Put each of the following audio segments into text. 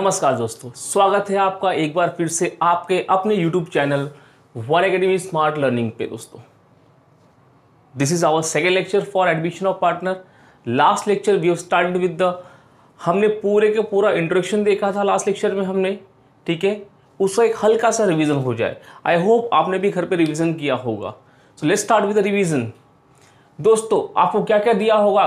नमस्कार दोस्तों स्वागत है आपका एक बार फिर से आपके अपने YouTube channel one academy smart learning पे दोस्तों this is our second lecture for admission of partner last lecture we have started with the हमने पूरे के पूरा इंट्रोडक्शन देखा था लास्ट लेक्चर में हमने ठीक है उसका एक हल्का सा रिविज़न हो जाए आई होप आपने भी घर पर रिविज़न किया होगा so let start with the revision दोस्तों आपको क्या क्या दिया होगा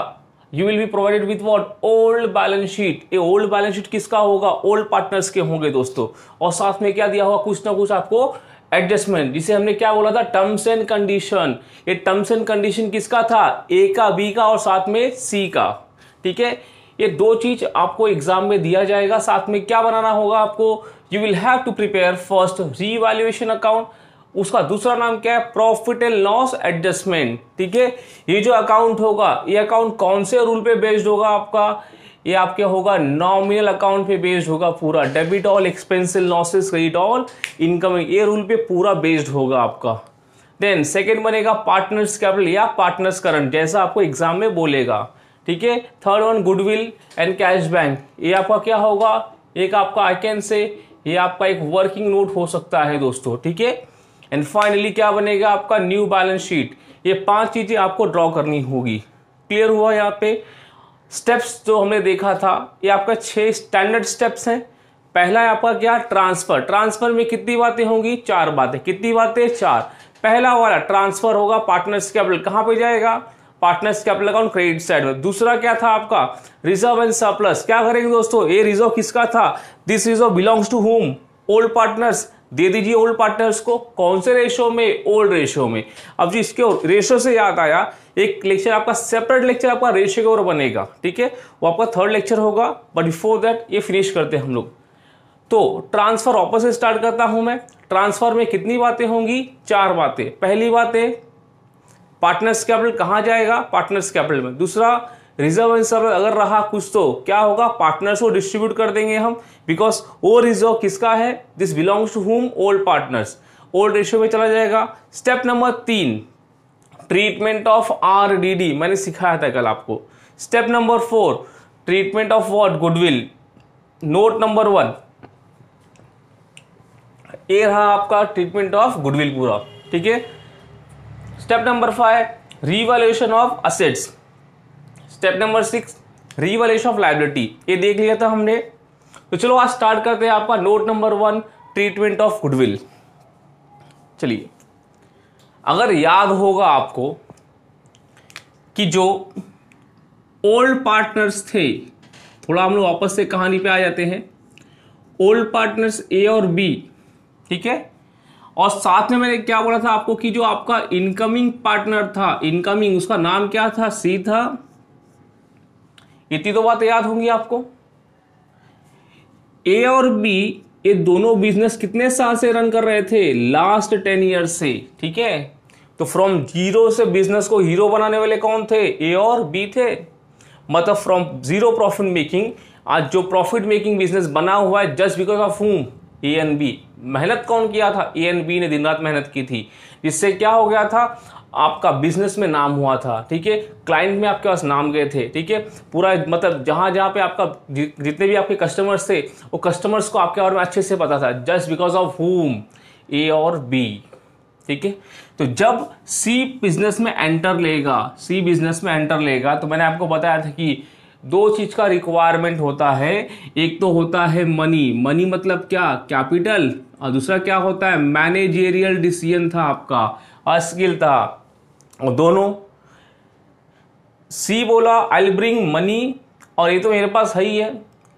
you will be provided with what old balance sheet ये ओल्ड बैलेंस शीट किसका होगा ओल्ड पार्टनर्स के होंगे दोस्तों और साथ में क्या दिया होगा कुछ ना कुछ आपको एडजस्टमेंट जिसे हमने क्या बोला था टर्म्स एंड कंडीशन ये टर्म्स एंड कंडीशन किसका था ए का बी का और साथ में सी का ठीक है ये दो चीज आपको एग्जाम में दिया जाएगा साथ में क्या बनाना होगा आपको you will have to prepare first revaluation account उसका दूसरा नाम क्या है प्रॉफिट एंड लॉस एडजस्टमेंट ठीक है ये जो अकाउंट होगा ये अकाउंट कौन से रूल पे बेस्ड होगा आपका ये आपके होगा नॉमिनल अकाउंट पे बेस्ड होगा पूरा debit all expense losses credit all income ये रूल पे पूरा बेस्ड होगा आपका देन सेकेंड बनेगा पार्टनर्स कैपिटल या पार्टनर्स करंट जैसा आपको एग्जाम में बोलेगा ठीक है third one goodwill and cash bank ये आपका क्या होगा एक आपका आई कैन से ये आपका एक वर्किंग नोट हो सकता है दोस्तों ठीक है एंड फाइनली क्या बनेगा आपका न्यू बैलेंस शीट ये पांच चीज़ें आपको ड्रॉ करनी होगी क्लियर हुआ यहाँ पे स्टेप्स जो हमने देखा था ये आपका छह स्टैंडर्ड स्टेप्स हैं पहला है आपका क्या ट्रांसफ़र ट्रांसफ़र में कितनी बातें होंगी चार बातें कितनी बातें चार पहला वाला ट्रांसफ़र होगा पार्टनर्स कैपिटल कहाँ पे जाएगा partners capital account credit side में दूसरा क्या था आपका रिजर्व एंड सरप्लस क्या करेंगे दोस्तों ये रिजर्व किसका था this reserve belongs to whom old partners दे दीजिए ओल्ड पार्टनर्स को कौन से रेशो में ओल्ड रेशो में अब जी इसके रेशो से याद आया एक लेक्चर आपका सेपरेट लेक्चर आपका रेशो के ऊपर बनेगा ठीक है वो आपका थर्ड लेक्चर होगा बट बिफोर दैट ये फिनिश करते हैं हम लोग तो ट्रांसफर वापस से स्टार्ट करता हूं मैं ट्रांसफर में कितनी बातें होंगी चार बातें पहली बात है पार्टनर्स कैपिटल कहाँ जाएगा पार्टनर्स कैपिटल में दूसरा रिजर्व बैंक सर्व अगर रहा कुछ तो क्या होगा पार्टनर्स को डिस्ट्रीब्यूट कर देंगे हम बिकॉज वो रिजर्व किसका है this belongs to whom old partners old ratio में चला जाएगा स्टेप नंबर तीन ट्रीटमेंट ऑफ आर मैंने सिखाया था कल आपको step number four treatment of what goodwill note number one ये रहा आपका ट्रीटमेंट ऑफ गुडविल पूरा ठीक है step number five revaluation of assets step number six revaluation of liability ये देख लिया था हमने तो चलो आज स्टार्ट करते हैं आपका note number one treatment of goodwill चलिए अगर याद होगा आपको कि जो ओल्ड पार्टनर्स थे थोड़ा हम लोग वापस से कहानी पे आ जाते हैं ओल्ड पार्टनर्स ए और बी ठीक है और साथ में मैंने क्या बोला था आपको कि जो आपका इनकमिंग पार्टनर था इनकमिंग उसका नाम क्या था सी था इतनी तो बातें याद होंगी आपको ए और बी ये दोनों बिजनेस कितने साल से रन कर रहे थे लास्ट टेन ईयर से ठीक है तो फ्रॉम जीरो से बिजनेस को हीरो बनाने वाले कौन थे ए और बी थे मतलब फ्रॉम जीरो प्रॉफिट मेकिंग आज जो प्रॉफिट मेकिंग बिजनेस बना हुआ है just because of whom A and B मेहनत कौन किया था ए एन बी ने दिन रात मेहनत की थी जिससे क्या हो गया था आपका बिजनेस में नाम हुआ था ठीक है क्लाइंट में आपके पास नाम गए थे ठीक है पूरा मतलब जहाँ जहाँ पे आपका जितने भी आपके कस्टमर्स थे वो कस्टमर्स को आपके बारे में अच्छे से पता था just because of whom A और बी ठीक है तो जब सी बिजनेस में एंटर लेगा सी बिजनेस में एंटर लेगा तो मैंने आपको बताया था कि दो चीज का रिक्वायरमेंट होता है एक तो होता है मनी मनी मतलब क्या कैपिटल और दूसरा क्या होता है मैनेजेरियल डिसीजन था आपका स्किल था और दोनों सी बोला आई ब्रिंग मनी और ये तो मेरे पास है ही है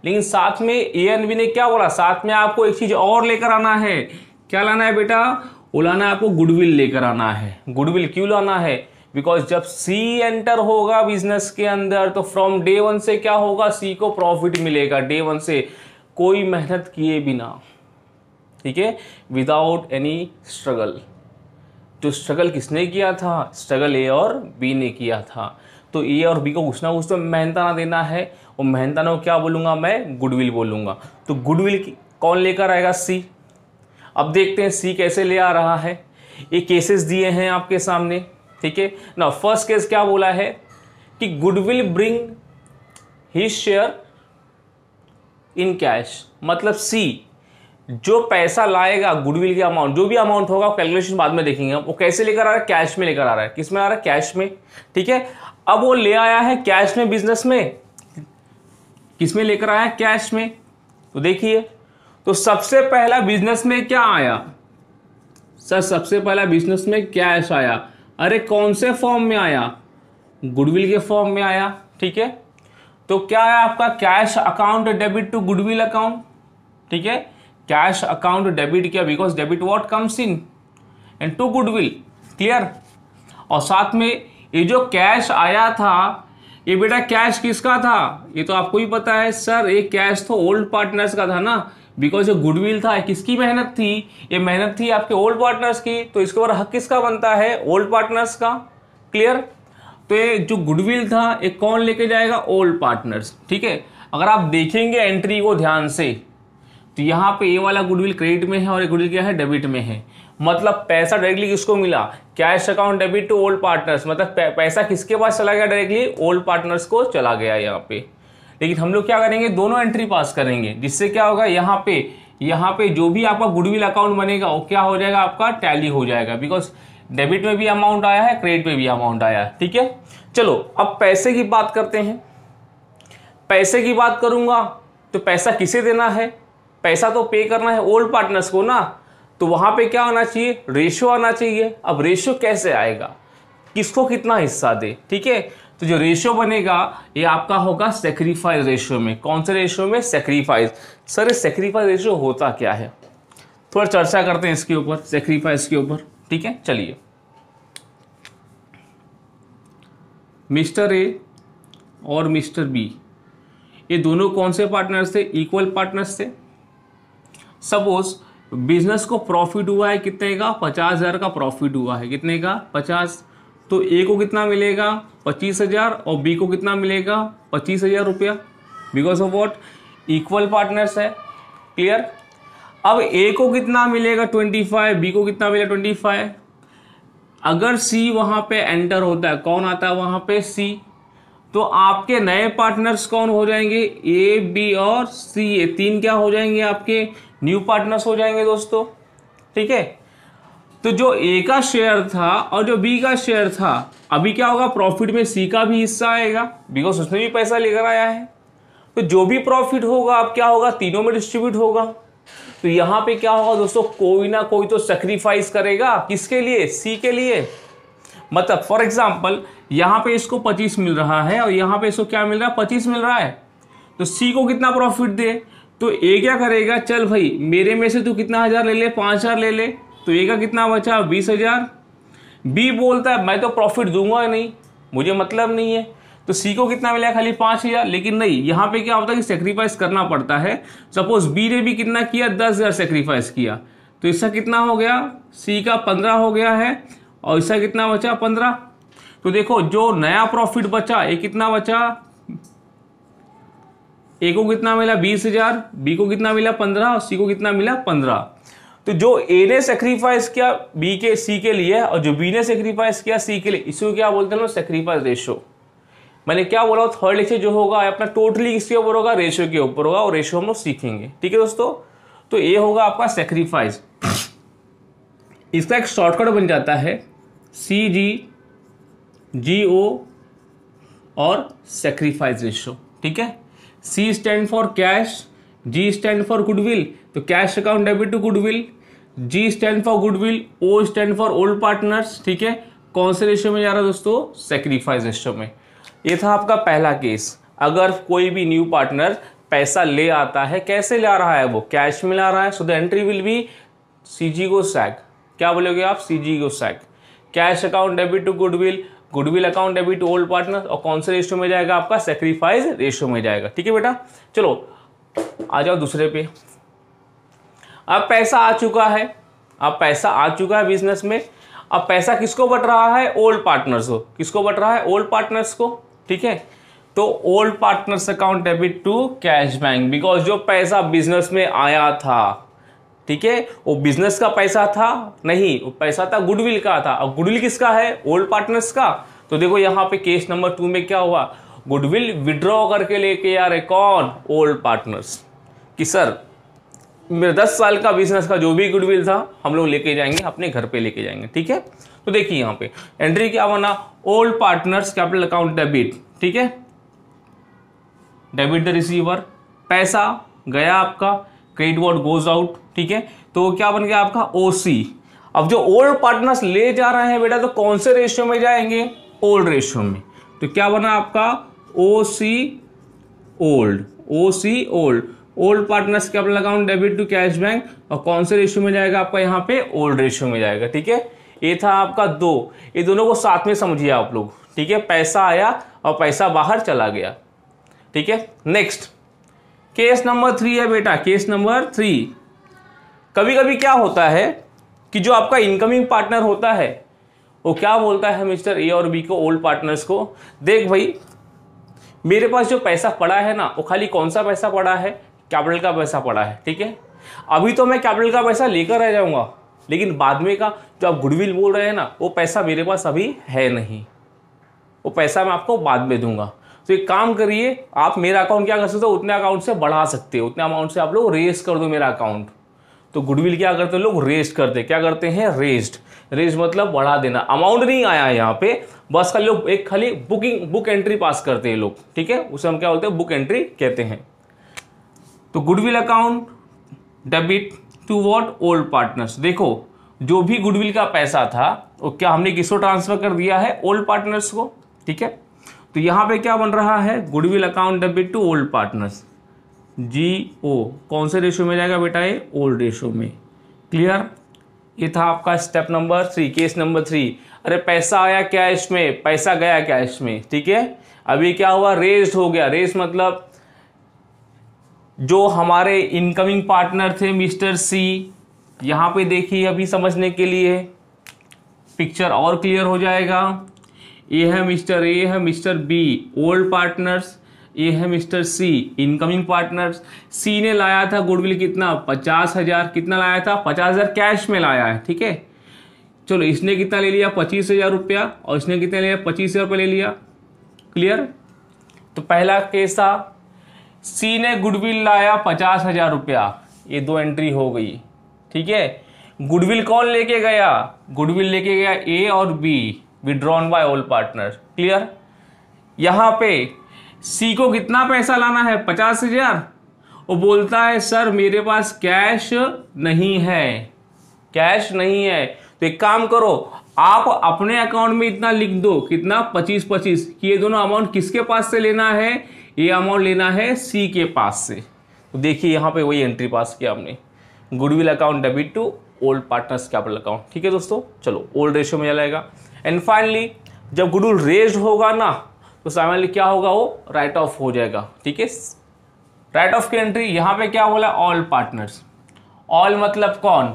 लेकिन साथ में ए एन बी ने क्या बोला साथ में आपको एक चीज़ और लेकर आना है क्या लाना है बेटा वो लाना है आपको गुडविल लेकर आना है गुडविल क्यों लाना है बिकॉज जब सी एंटर होगा बिजनेस के अंदर तो फ्रॉम डे वन से क्या होगा सी को प्रॉफिट मिलेगा डे वन से कोई मेहनत किए बिना ठीक है विदाउट एनी स्ट्रगल तो स्ट्रगल किसने किया था स्ट्रगल ए और बी ने किया था तो ए और बी को कुछ ना कुछ तो मेहनताना देना है और मेहनताना क्या बोलूँगा मैं गुडविल बोलूँगा तो गुडविल कौन लेकर आएगा सी अब देखते हैं सी कैसे ले आ रहा है ये केसेस दिए हैं आपके सामने ठीक है ना फर्स्ट केस क्या बोला है कि goodwill bring his share in cash मतलब सी जो पैसा लाएगा गुडविल के अमाउंट जो भी अमाउंट होगा कैलकुलेशन बाद में देखेंगे वो कैसे लेकर आ रहा है कैश में लेकर आ रहा है किस में आ रहा है कैश में ठीक है अब वो ले आया है कैश में बिजनेस में किस में लेकर आया कैश में तो देखिए तो सबसे पहला बिजनेस में क्या आया सर सबसे पहला बिजनेस में कैश आया अरे कौन से फॉर्म में आया गुडविल के फॉर्म में आया ठीक है तो क्या आया आपका cash account debit to goodwill account ठीक है कैश अकाउंट डेबिट किया because debit what comes in and to goodwill clear और साथ में ये जो कैश आया था ये बेटा कैश किसका था ये तो आपको ही पता है सर ये कैश तो ओल्ड पार्टनर्स का था ना बिकॉज ये गुडविल था किसकी मेहनत थी ये मेहनत थी आपके ओल्ड पार्टनर्स की तो इसके ऊपर हक किसका बनता है ओल्ड पार्टनर्स का क्लियर तो ये जो गुडविल था ये कौन लेके जाएगा ओल्ड पार्टनर्स ठीक है अगर आप देखेंगे एंट्री को ध्यान से तो यहाँ पे ये वाला गुडविल क्रेडिट में है और गुडविल क्या है डेबिट में है मतलब पैसा डायरेक्टली किसको मिला cash account debit to old partners मतलब पैसा किसके पास चला गया डायरेक्टली ओल्ड पार्टनर्स को चला गया यहाँ पे लेकिन हम लोग क्या करेंगे दोनों एंट्री पास करेंगे जिससे क्या होगा यहाँ पे यहाँ पे जो भी आपका गुडविल अकाउंट बनेगा वो क्या हो जाएगा आपका टैली हो जाएगा बिकॉज डेबिट में भी अमाउंट आया है क्रेडिट में भी अमाउंट आया है ठीक है चलो अब पैसे की बात करते हैं पैसे की बात करूंगा तो पैसा किसे देना है पैसा तो पे करना है ओल्ड पार्टनर्स को ना तो वहां पे क्या आना चाहिए रेशो आना चाहिए अब रेशो कैसे आएगा किसको कितना हिस्सा दे ठीक है तो जो रेशो बनेगा ये आपका होगा सेक्रीफाइज रेशो में कौन से रेशो में सेक्रीफाइज सर सेक्रीफाइज रेशो होता क्या है थोड़ा चर्चा करते हैं इसके ऊपर सेक्रीफाइज के ऊपर ठीक है चलिए मिस्टर ए और मिस्टर बी ये दोनों कौन से पार्टनर्स थे इक्वल पार्टनर्स थे सपोज बिजनेस को प्रॉफिट हुआ है कितने का पचास हज़ार का प्रॉफिट हुआ है कितने का पचास तो ए को कितना मिलेगा पच्चीस हज़ार और बी को कितना मिलेगा पच्चीस हज़ार रुपया because of what equal partners है क्लियर अब ए को कितना मिलेगा ट्वेंटी फाइव बी को कितना मिलेगा ट्वेंटी फाइव अगर सी वहां पे एंटर होता है कौन आता है वहां पे सी तो आपके नए पार्टनर्स कौन हो जाएंगे ए बी और सी ये तीन क्या हो जाएंगे आपके न्यू पार्टनर्स हो जाएंगे दोस्तों ठीक है तो जो ए का शेयर था और जो बी का शेयर था अभी क्या होगा प्रॉफिट में सी का भी हिस्सा आएगा बिकॉज उसने भी पैसा लेकर आया है तो जो भी प्रॉफिट होगा अब क्या होगा तीनों में डिस्ट्रीब्यूट होगा तो यहाँ पे क्या होगा दोस्तों कोई ना कोई तो सेक्रीफाइस करेगा किसके लिए सी के लिए मतलब फॉर एग्जाम्पल यहां पे इसको पच्चीस मिल रहा है और यहां पे इसको क्या मिल रहा है पच्चीस मिल रहा है तो सी को कितना प्रॉफिट दे तो ए क्या करेगा चल भाई मेरे में से तू कितना हज़ार ले ले पाँच हज़ार ले ले तो ए का कितना बचा बीस हज़ार बी बोलता है मैं तो प्रॉफिट दूंगा नहीं मुझे मतलब नहीं है तो सी को कितना मिला खाली पाँच हज़ार लेकिन नहीं यहाँ पे क्या होता है कि सेक्रीफाइस करना पड़ता है सपोज बी ने भी कितना किया दस हज़ार सेक्रीफाइस किया तो इसका कितना हो गया सी का पंद्रह हो गया है और इसका कितना बचा पंद्रह तो देखो जो नया प्रॉफिट बचा ये कितना बचा ए को कितना मिला बीस हजार बी को कितना मिला पंद्रह और सी को कितना मिला पंद्रह तो जो ए ने सेक्रीफाइस किया बी के सी के लिए और जो बी ने सेक्रीफाइस किया सी के लिए इसको क्या बोलते हैं सेक्रीफाइस रेशो मैंने क्या बोला थर्ड लेक्चर जो होगा अपना टोटली इसके ऊपर होगा रेशो के ऊपर होगा और रेशो हम लोग सीखेंगे ठीक है दोस्तों तो ए होगा आपका सेक्रीफाइस इसका एक शॉर्टकट बन जाता है सी जी जी ओ और सेक्रीफाइस रेशो ठीक है C stand for cash G stand for goodwill तो cash account debit to goodwill G stand for goodwill O stand for old partners ठीक है कौन से रेशो में जा रहा है दोस्तों सेक्रीफाइस रेशो में ये था आपका पहला केस अगर कोई भी न्यू पार्टनर पैसा ले आता है कैसे ला रहा है वो कैश में ला रहा है so the entry will be C G go sac क्या बोलोगे आप C G go sac cash account debit to goodwill goodwill account debit to old partner और कौन से रेशियो में जाएगा आपका सेक्रीफाइस रेशियो में जाएगा ठीक है बेटा चलो आ जाओ दूसरे पे अब पैसा आ चुका है अब पैसा आ चुका है बिजनेस में अब पैसा किसको बट रहा है ओल्ड पार्टनर्स को किसको बट रहा है ओल्ड पार्टनर्स को ठीक है तो old partners account debit to cash bank because जो पैसा बिजनेस में आया था ठीक है वो बिजनेस का पैसा था नहीं वो पैसा था गुडविल का था और गुडविल किसका है ओल्ड पार्टनर्स का तो देखो यहाँ पे केस नंबर टू में क्या हुआ गुडविल विड्रॉ करके लेके आ रहे कौन ओल्ड पार्टनर्स कि सर मेरे दस साल का बिजनेस का जो भी गुडविल था हम लोग लेके जाएंगे अपने घर पे लेके जाएंगे ठीक है तो देखिए यहाँ पे एंट्री क्या बना old partners capital account debit ठीक है डेबिट द रिसीवर पैसा गया आपका क्रेडिट वर्ड गोज आउट ठीक है तो क्या बन गया आपका ओ सी अब जो ओल्ड पार्टनर्स ले जा रहे हैं बेटा तो कौन से रेशियो में जाएंगे ओल्ड रेशियो में तो क्या बना आपका O C old O C old old partners अपना account debit to cash bank और कौन से रेशियो में जाएगा आपका यहाँ पे ओल्ड रेशियो में जाएगा ठीक है ये था आपका दो ये दोनों को साथ में समझिए आप लोग ठीक है पैसा आया और पैसा बाहर चला गया ठीक है नेक्स्ट केस नंबर थ्री है बेटा केस नंबर थ्री कभी कभी क्या होता है कि जो आपका इनकमिंग पार्टनर होता है वो क्या बोलता है मिस्टर ए और बी को ओल्ड पार्टनर्स को देख भाई मेरे पास जो पैसा पड़ा है ना वो खाली कौन सा पैसा पड़ा है कैपिटल का पैसा पड़ा है ठीक है अभी तो मैं कैपिटल का पैसा लेकर आ जाऊँगा लेकिन बाद में का जो आप गुडविल बोल रहे हैं ना वो पैसा मेरे पास अभी है नहीं वो पैसा मैं आपको बाद में दूंगा तो एक काम करिए आप मेरा अकाउंट क्या कर सकते हो उतने अकाउंट से बढ़ा सकते हो उतने अमाउंट से आप लोग रेस कर दो मेरा अकाउंट तो गुडविल क्या करते हैं लोग रेस्ट करते क्या करते हैं रेस्ट रेस्ट मतलब बढ़ा देना अमाउंट नहीं आया यहाँ पे बस खाली लोग एक खाली बुकिंग बुक एंट्री पास करते हैं लोग ठीक है उसे हम क्या बोलते हैं बुक एंट्री कहते हैं तो goodwill account debit to what old partners देखो जो भी गुडविल का पैसा था वो क्या हमने किसको ट्रांसफर कर दिया है ओल्ड पार्टनर्स को ठीक है तो यहाँ पे क्या बन रहा है goodwill account debit to old partners G O कौन से रेशो में जाएगा बेटा ये ओल्ड रेशो में क्लियर ये था आपका step number three case number three अरे पैसा आया क्या इसमें पैसा गया क्या इसमें ठीक है अभी क्या हुआ रेस्ड हो गया रेस मतलब जो हमारे इनकमिंग पार्टनर थे मिस्टर सी यहाँ पे देखिए अभी समझने के लिए पिक्चर और क्लियर हो जाएगा ये है मिस्टर ए है मिस्टर बी ओल्ड पार्टनर्स ये है mister C incoming partners C ने लाया था गुडविल कितना पचास हज़ार कितना लाया था पचास हज़ार कैश में लाया है ठीक है चलो इसने कितना ले लिया पच्चीस हज़ार रुपया और इसने कितना ले लिया पच्चीस हज़ार रुपया ले लिया क्लियर तो पहला केस था सी ने गुडविल लाया पचास हज़ार रुपया ये दो एंट्री हो गई ठीक है गुडविल कौन लेके गया गुडविल लेके गया ए और B withdrawn by all partner clear यहाँ पे सी को कितना पैसा लाना है पचास हजार वो बोलता है सर मेरे पास कैश नहीं है कैश नहीं है तो एक काम करो आप अपने अकाउंट में इतना लिख दो कितना पच्चीस पच्चीस कि ये दोनों अमाउंट किसके पास से लेना है ये अमाउंट लेना है सी के पास से तो देखिए यहाँ पे वही एंट्री पास किया हमने goodwill account debit to old partners capital account ठीक है दोस्तों चलो ओल्ड रेशियो में जाएगा एंड फाइनली जब गुडविल रेज होगा ना तो सामान्य क्या होगा वो राइट ऑफ हो जाएगा ठीक है राइट ऑफ की एंट्री यहाँ पे क्या बोला ऑल पार्टनर्स ऑल मतलब कौन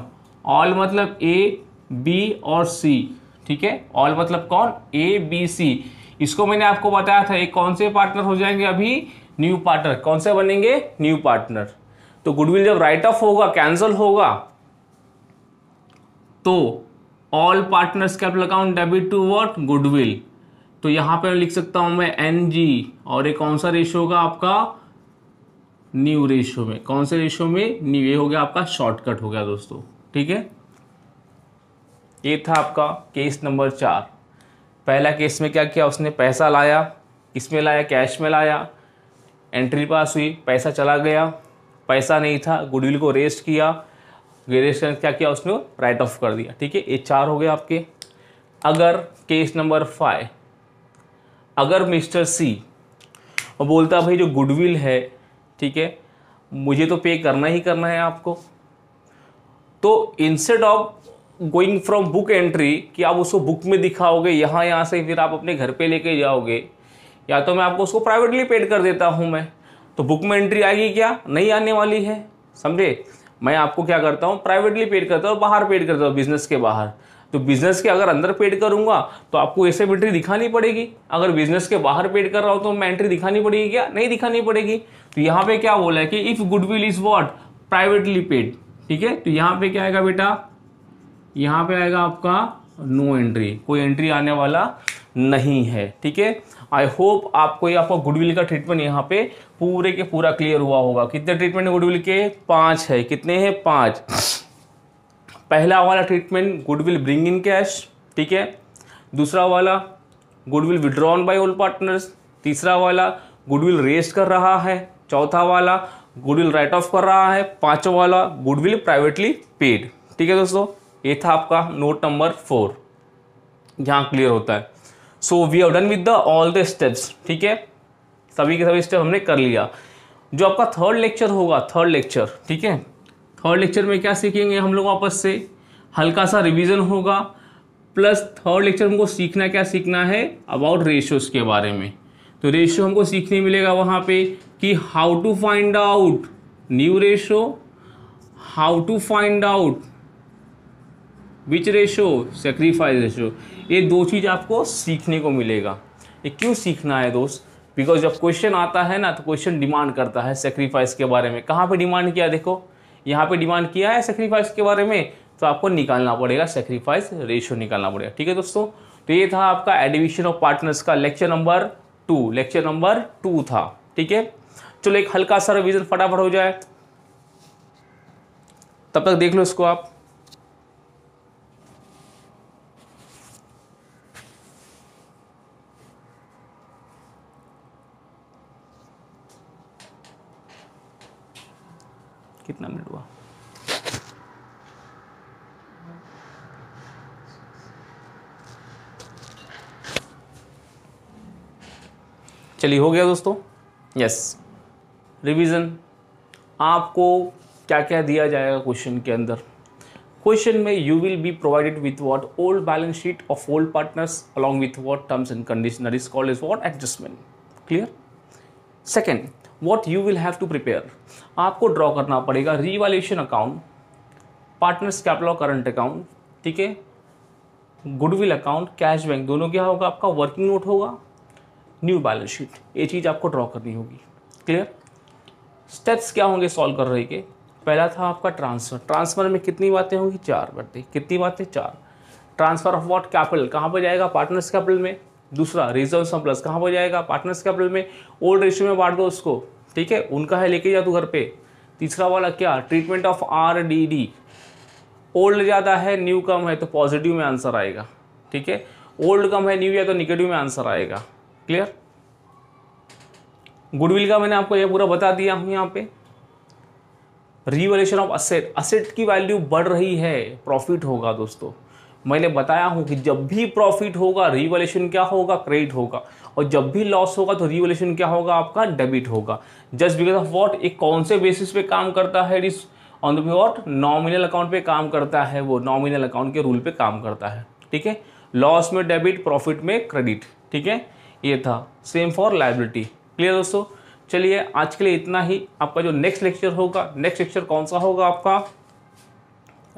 ऑल मतलब ए बी और सी ठीक है ऑल मतलब कौन ए बी सी इसको मैंने आपको बताया था ये कौन से पार्टनर हो जाएंगे अभी न्यू पार्टनर कौन से बनेंगे न्यू पार्टनर तो गुडविल जब राइट ऑफ होगा कैंसिल होगा तो all partners capital account debit to what goodwill तो यहाँ पे लिख सकता हूँ मैं एन जी और ये कौन सा रेशियो होगा आपका न्यू रेशियो में कौन से रेशियो में न्यू ये हो गया आपका शॉर्टकट हो गया दोस्तों ठीक है ये था आपका केस नंबर चार पहला केस में क्या किया उसने पैसा लाया किस में लाया कैश में लाया एंट्री पास हुई पैसा चला गया पैसा नहीं था गुडविल को रेस्ट किया रेस्ट क्या किया उसने राइट ऑफ कर दिया ठीक है ये चार हो गए आपके अगर केस नंबर फाइव अगर मिस्टर सी बोलता भाई जो गुडविल है ठीक है मुझे तो पे करना ही करना है आपको तो instead of going from book entry कि आप उसको बुक में दिखाओगे यहाँ यहाँ से फिर आप अपने घर पे लेके जाओगे या तो मैं आपको उसको प्राइवेटली पेड कर देता हूँ मैं तो बुक में एंट्री आएगी क्या नहीं आने वाली है समझे मैं आपको क्या करता हूँ प्राइवेटली पेड करता हूँ बाहर पेड करता हूँ बिजनेस के बाहर तो बिजनेस के अगर अंदर पेड करूंगा तो आपको ऐसे एंट्री दिखानी पड़ेगी अगर बिजनेस के बाहर पेड कर रहा हूं तो मैं एंट्री दिखानी पड़ेगी क्या नहीं दिखानी पड़ेगी तो यहाँ पे क्या बोला है कि if goodwill is what privately paid ठीक है तो यहाँ पे क्या आएगा बेटा यहाँ पे आएगा आपका नो एंट्री कोई एंट्री आने वाला नहीं है ठीक है आई होप आपको ये आपका गुडविल का ट्रीटमेंट यहाँ पे पूरे के पूरा क्लियर हुआ होगा कितने ट्रीटमेंट गुडविल के पांच है कितने हैं पांच पहला वाला treatment goodwill bring in cash ठीक है दूसरा वाला goodwill withdrawn by all partners तीसरा वाला गुड विल रेस्ट कर रहा है चौथा वाला गुड विल राइट ऑफ कर रहा है पाँचों वाला गुड विल प्राइवेटली पेड ठीक है दोस्तों ये था आपका नोट नंबर फोर यहाँ क्लियर होता है so we have done with the all the steps ठीक है सभी के सभी स्टेप हमने कर लिया जो आपका थर्ड लेक्चर होगा थर्ड लेक्चर ठीक है थर्ड लेक्चर में क्या सीखेंगे हम लोग आपस से हल्का सा रिवीजन होगा प्लस थर्ड लेक्चर हमको सीखना क्या सीखना है अबाउट रेशियोज के बारे में तो रेशियो हमको सीखने मिलेगा वहाँ पे कि how to find out new ratio how to find out which ratio sacrifice ratio ये दो चीज़ आपको सीखने को मिलेगा ये क्यों सीखना है दोस्त बिकॉज जब क्वेश्चन आता है ना तो क्वेश्चन डिमांड करता है सेक्रीफाइस के बारे में कहाँ पे डिमांड किया देखो यहाँ पे डिमांड किया है सेक्रीफाइस के बारे में तो आपको निकालना पड़ेगा सेक्रीफाइस रेशियो निकालना पड़ेगा ठीक है दोस्तों तो ये था आपका एडिविशन ऑफ पार्टनर्स का lecture number two lecture number two था ठीक है चलो एक हल्का सा रिविजन फटाफट हो जाए तब तक देख लो इसको आप कितना मिनट हुआ चलिए हो गया दोस्तों यस रिवीजन आपको क्या क्या दिया जाएगा क्वेश्चन के अंदर क्वेश्चन में you will be provided with what old balance sheet of old partners along with what terms and conditioner is called is what adjustment clear second what you will have to prepare आपको draw करना पड़ेगा revaluation account partners capital current account ठीक है goodwill account cash bank दोनों क्या होगा आपका working note होगा न्यू बैलेंस शीट ये चीज़ आपको ड्रॉ करनी होगी क्लियर स्टेप्स क्या होंगे सॉल्व कर रहे के पहला था आपका ट्रांसफर ट्रांसफर में कितनी बातें होंगी चार बातें कितनी बातें चार ट्रांसफर ऑफ वॉट कैपिटल कहाँ पर जाएगा पार्टनर्स कैपिटल में दूसरा रिजर्व सरप्लस कहाँ पर जाएगा पार्टनर्स कैपिटल में ओल्ड रेशियो में बांट दो उसको ठीक है उनका है लेके जा तू घर पे तीसरा वाला क्या treatment of R D D old ज़्यादा है न्यू कम है तो पॉजिटिव में आंसर आएगा ठीक है ओल्ड कम है न्यू या तो निगेटिव में आंसर आएगा क्लियर गुडविल का मैंने आपको यह पूरा बता दिया हूँ यहाँ पे रिवोल्यूशन ऑफ असेट असेट की वैल्यू बढ़ रही है प्रॉफिट होगा दोस्तों मैंने बताया हूँ कि जब भी प्रॉफिट होगा रिवोल्यूशन क्या होगा क्रेडिट होगा और जब भी लॉस होगा तो रिवोल्यूशन क्या होगा आपका डेबिट होगा जस्ट बिकॉज ऑफ वॉट एक कौन से बेसिस पे काम करता है इस on the what nominal account पे काम करता है वो नॉमिनल अकाउंट के रूल पे काम करता है ठीक है लॉस में डेबिट प्रॉफिट में क्रेडिट ठीक है ये था सेम फॉर लाइबिलिटी क्लियर दोस्तों चलिए आज के लिए इतना ही आपका जो नेक्स्ट लेक्चर होगा नेक्स्ट लेक्चर कौन सा होगा आपका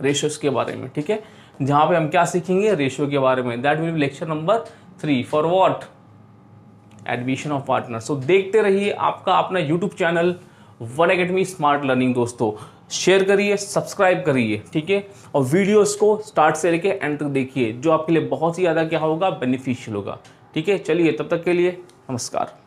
रेशियोज के बारे में ठीक है जहाँ पे हम क्या सीखेंगे रेशियो के बारे में that will be lecture number three for what admission of partner so देखते रहिए आपका अपना YouTube channel one academy smart learning दोस्तों शेयर करिए सब्सक्राइब करिए ठीक है और वीडियोस को स्टार्ट से लेके एंड तक देखिए जो आपके लिए बहुत ही ज़्यादा क्या होगा बेनिफिशियल होगा ठीक है चलिए तब तक के लिए नमस्कार